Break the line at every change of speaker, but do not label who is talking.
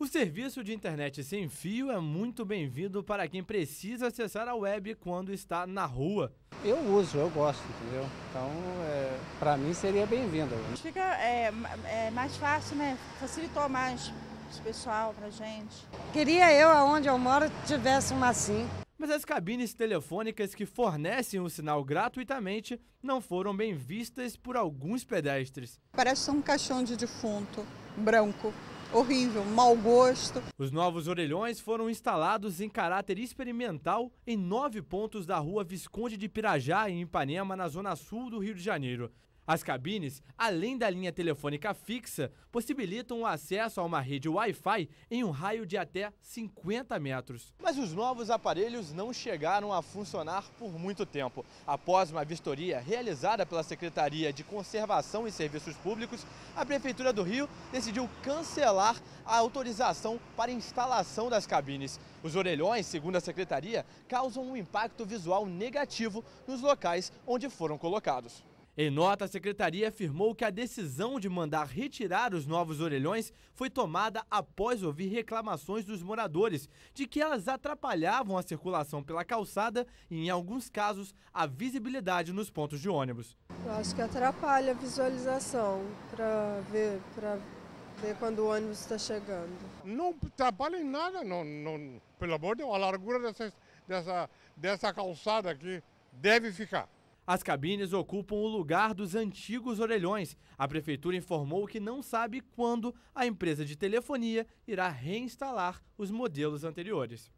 O serviço de internet sem fio é muito bem-vindo para quem precisa acessar a web quando está na rua. Eu uso, eu gosto, entendeu? Então, é, para mim seria bem-vindo. Fica é, é, mais fácil, né? Facilitou mais o pessoal para gente. Queria eu, aonde eu moro, tivesse uma sim. Mas as cabines telefônicas que fornecem o sinal gratuitamente não foram bem vistas por alguns pedestres. Parece um caixão de defunto branco horrível, mau gosto. Os novos orelhões foram instalados em caráter experimental em nove pontos da rua Visconde de Pirajá, em Ipanema, na zona sul do Rio de Janeiro. As cabines, além da linha telefônica fixa, possibilitam o acesso a uma rede Wi-Fi em um raio de até 50 metros. Mas os novos aparelhos não chegaram a funcionar por muito tempo. Após uma vistoria realizada pela Secretaria de Conservação e Serviços Públicos, a Prefeitura do Rio decidiu cancelar a autorização para instalação das cabines. Os orelhões, segundo a Secretaria, causam um impacto visual negativo nos locais onde foram colocados. Em nota, a secretaria afirmou que a decisão de mandar retirar os novos orelhões foi tomada após ouvir reclamações dos moradores de que elas atrapalhavam a circulação pela calçada e, em alguns casos, a visibilidade nos pontos de ônibus. Eu acho que atrapalha a visualização para ver, ver quando o ônibus está chegando. Não atrapalha em nada, não, não, pelo amor de Deus, a largura dessa, dessa, dessa calçada aqui deve ficar. As cabines ocupam o lugar dos antigos orelhões. A prefeitura informou que não sabe quando a empresa de telefonia irá reinstalar os modelos anteriores.